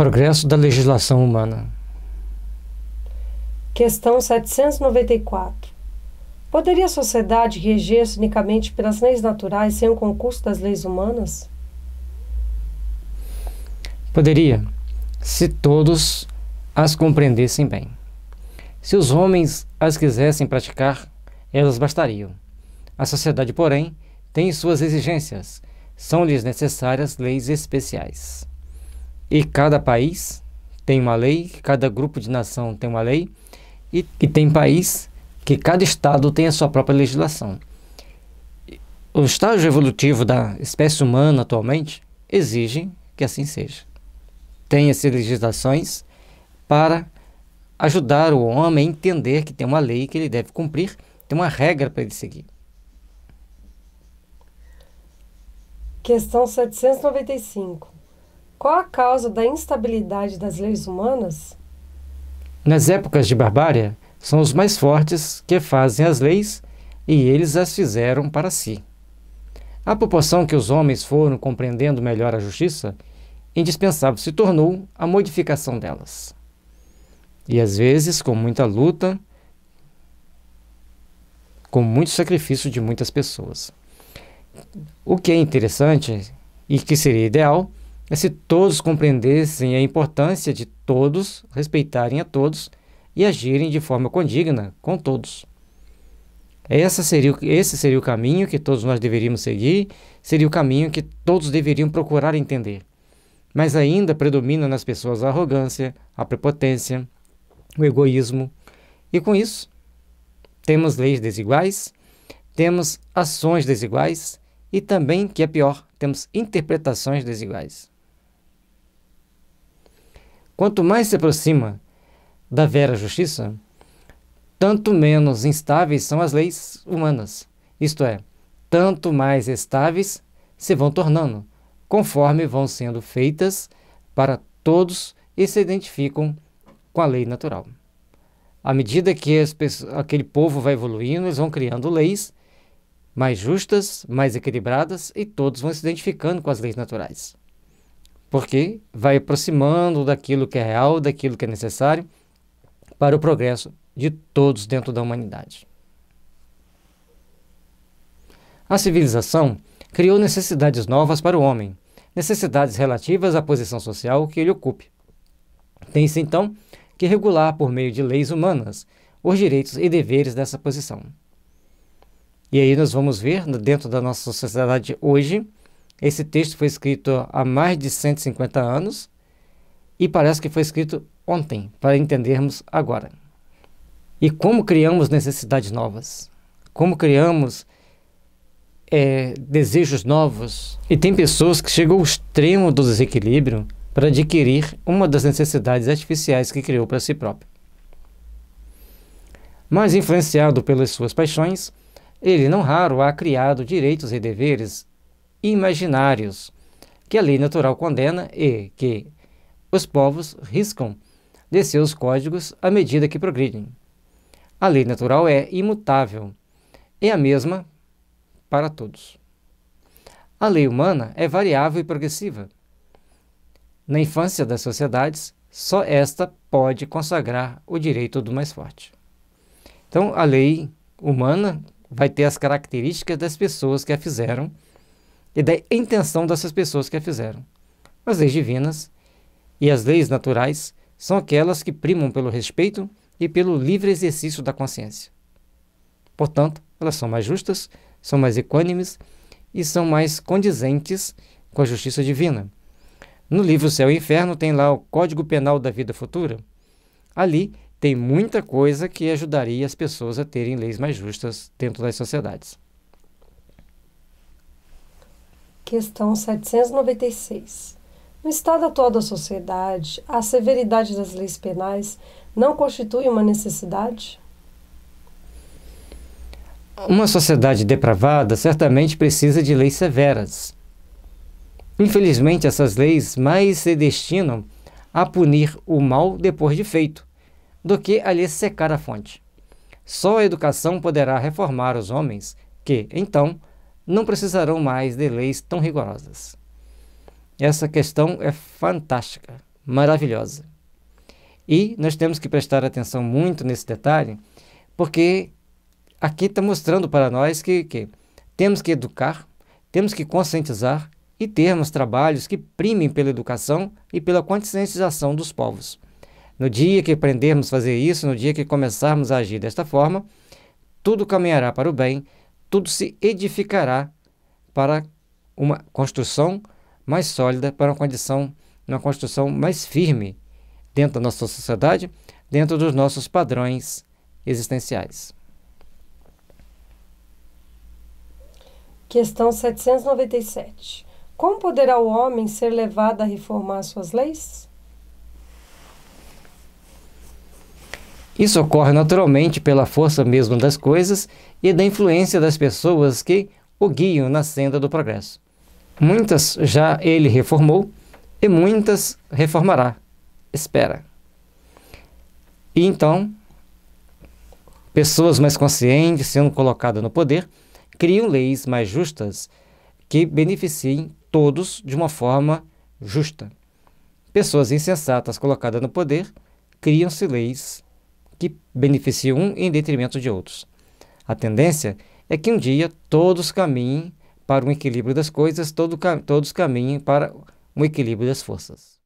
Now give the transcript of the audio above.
Progresso da legislação humana. Questão 794. Poderia a sociedade reger-se unicamente pelas leis naturais sem o concurso das leis humanas? Poderia, se todos as compreendessem bem. Se os homens as quisessem praticar, elas bastariam. A sociedade, porém, tem suas exigências. São-lhes necessárias leis especiais. E cada país tem uma lei, cada grupo de nação tem uma lei, e, e tem país que cada estado tem a sua própria legislação. O estágio evolutivo da espécie humana atualmente exige que assim seja. Tenha-se legislações para ajudar o homem a entender que tem uma lei que ele deve cumprir, tem uma regra para ele seguir. Questão 795. Qual a causa da instabilidade das leis humanas? Nas épocas de barbárie, são os mais fortes que fazem as leis e eles as fizeram para si. A proporção que os homens foram compreendendo melhor a justiça, indispensável se tornou a modificação delas. E às vezes, com muita luta, com muito sacrifício de muitas pessoas. O que é interessante e que seria ideal é se todos compreendessem a importância de todos respeitarem a todos e agirem de forma condigna com todos. Essa seria, esse seria o caminho que todos nós deveríamos seguir, seria o caminho que todos deveriam procurar entender. Mas ainda predomina nas pessoas a arrogância, a prepotência, o egoísmo. E com isso, temos leis desiguais, temos ações desiguais e também, que é pior, temos interpretações desiguais. Quanto mais se aproxima da vera justiça, tanto menos instáveis são as leis humanas. Isto é, tanto mais estáveis se vão tornando, conforme vão sendo feitas para todos e se identificam com a lei natural. À medida que pessoas, aquele povo vai evoluindo, eles vão criando leis mais justas, mais equilibradas e todos vão se identificando com as leis naturais porque vai aproximando daquilo que é real, daquilo que é necessário para o progresso de todos dentro da humanidade. A civilização criou necessidades novas para o homem, necessidades relativas à posição social que ele ocupe. Tem-se então que regular por meio de leis humanas os direitos e deveres dessa posição. E aí nós vamos ver, dentro da nossa sociedade hoje, esse texto foi escrito há mais de 150 anos e parece que foi escrito ontem, para entendermos agora. E como criamos necessidades novas? Como criamos é, desejos novos? E tem pessoas que chegam ao extremo do desequilíbrio para adquirir uma das necessidades artificiais que criou para si próprio. Mas influenciado pelas suas paixões, ele não raro há criado direitos e deveres imaginários, que a lei natural condena e que os povos riscam de seus códigos à medida que progridem. A lei natural é imutável e a mesma para todos. A lei humana é variável e progressiva. Na infância das sociedades, só esta pode consagrar o direito do mais forte. Então, a lei humana vai ter as características das pessoas que a fizeram e da intenção dessas pessoas que a fizeram. As leis divinas e as leis naturais são aquelas que primam pelo respeito e pelo livre exercício da consciência. Portanto, elas são mais justas, são mais equânimes e são mais condizentes com a justiça divina. No livro Céu e Inferno tem lá o Código Penal da Vida Futura. Ali tem muita coisa que ajudaria as pessoas a terem leis mais justas dentro das sociedades. Questão 796. No estado atual da sociedade, a severidade das leis penais não constitui uma necessidade? Uma sociedade depravada certamente precisa de leis severas. Infelizmente, essas leis mais se destinam a punir o mal depois de feito, do que a lhe secar a fonte. Só a educação poderá reformar os homens, que, então, não precisarão mais de leis tão rigorosas. Essa questão é fantástica, maravilhosa. E nós temos que prestar atenção muito nesse detalhe, porque aqui está mostrando para nós que, que temos que educar, temos que conscientizar e termos trabalhos que primem pela educação e pela conscientização dos povos. No dia que aprendermos a fazer isso, no dia que começarmos a agir desta forma, tudo caminhará para o bem tudo se edificará para uma construção mais sólida, para uma condição, uma construção mais firme dentro da nossa sociedade, dentro dos nossos padrões existenciais. Questão 797. Como poderá o homem ser levado a reformar suas leis? Isso ocorre naturalmente pela força mesmo das coisas e da influência das pessoas que o guiam na senda do progresso. Muitas já ele reformou e muitas reformará. Espera. E então, pessoas mais conscientes sendo colocadas no poder criam leis mais justas que beneficiem todos de uma forma justa. Pessoas insensatas colocadas no poder criam-se leis que beneficia um em detrimento de outros. A tendência é que um dia todos caminhem para um equilíbrio das coisas, todo, todos caminhem para um equilíbrio das forças.